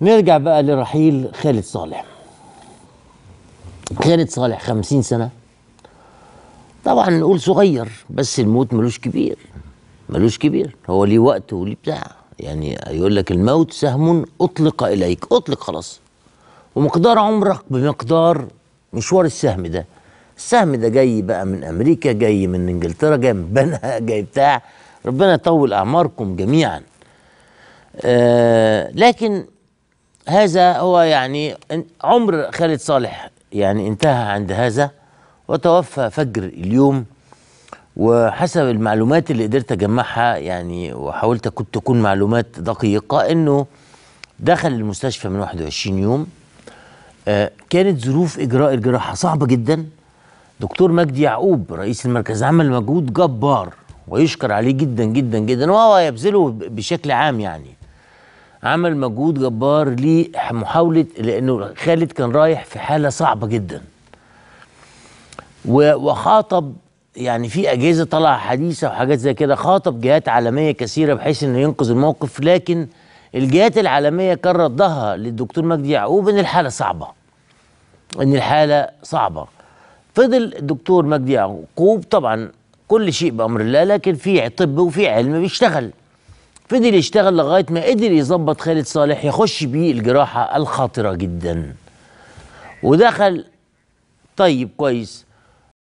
نرجع بقى لرحيل خالد صالح خالد صالح خمسين سنة طبعا نقول صغير بس الموت ملوش كبير ملوش كبير هو ليه وقت وليه بتاع يعني يقول لك الموت سهم أطلق إليك أطلق خلاص ومقدار عمرك بمقدار مشوار السهم ده السهم ده جاي بقى من أمريكا جاي من إنجلترا جاي من بنها جاي بتاع ربنا يطول أعماركم جميعا آه لكن هذا هو يعني عمر خالد صالح يعني انتهى عند هذا وتوفى فجر اليوم وحسب المعلومات اللي قدرت اجمعها يعني وحاولت كنت تكون معلومات دقيقه انه دخل المستشفى من 21 يوم آه، كانت ظروف اجراء الجراحه صعبه جدا دكتور مجدي يعقوب رئيس المركز عمل مجهود جبار ويشكر عليه جدا جدا جدا وهو يبذله بشكل عام يعني عمل مجهود جبار لمحاوله لانه خالد كان رايح في حاله صعبه جدا وخاطب يعني في اجهزه طالعه حديثه وحاجات زي كده خاطب جهات عالميه كثيره بحيث انه ينقذ الموقف لكن الجهات العالميه كان ردها للدكتور مجدي يعقوب ان الحاله صعبه ان الحاله صعبه فضل الدكتور مجدي يعقوب طبعا كل شيء بامر الله لكن في طب وفي علم بيشتغل فضل يشتغل لغايه ما قدر يظبط خالد صالح يخش بيه الجراحه الخطره جدا ودخل طيب كويس